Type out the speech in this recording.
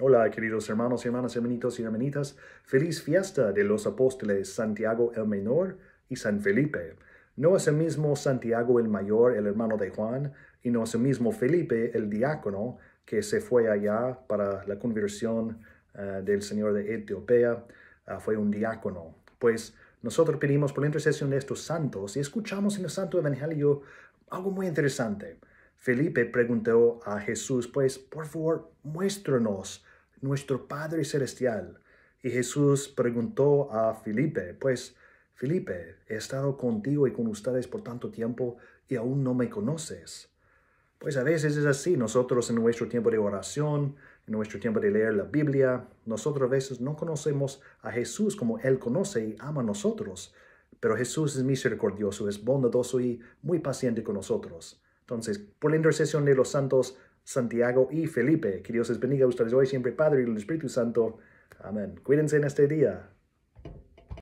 Hola, queridos hermanos y hermanas, hermanitos y hermanitas. Feliz fiesta de los apóstoles Santiago el Menor y San Felipe. No es el mismo Santiago el Mayor, el hermano de Juan, y no es el mismo Felipe el diácono que se fue allá para la conversión eh, del Señor de Etiopía. Ah, fue un diácono. Pues nosotros pedimos por la intercesión de estos santos y escuchamos en el Santo Evangelio algo muy interesante. Felipe preguntó a Jesús, pues, por favor, muéstranos nuestro Padre Celestial. Y Jesús preguntó a Felipe, pues, Felipe, he estado contigo y con ustedes por tanto tiempo y aún no me conoces. Pues a veces es así, nosotros en nuestro tiempo de oración, en nuestro tiempo de leer la Biblia, nosotros a veces no conocemos a Jesús como Él conoce y ama a nosotros, pero Jesús es misericordioso, es bondadoso y muy paciente con nosotros. Entonces, por la intercesión de los santos Santiago y Felipe, que Dios les bendiga a ustedes hoy siempre, Padre y el Espíritu Santo. Amén. Cuídense en este día.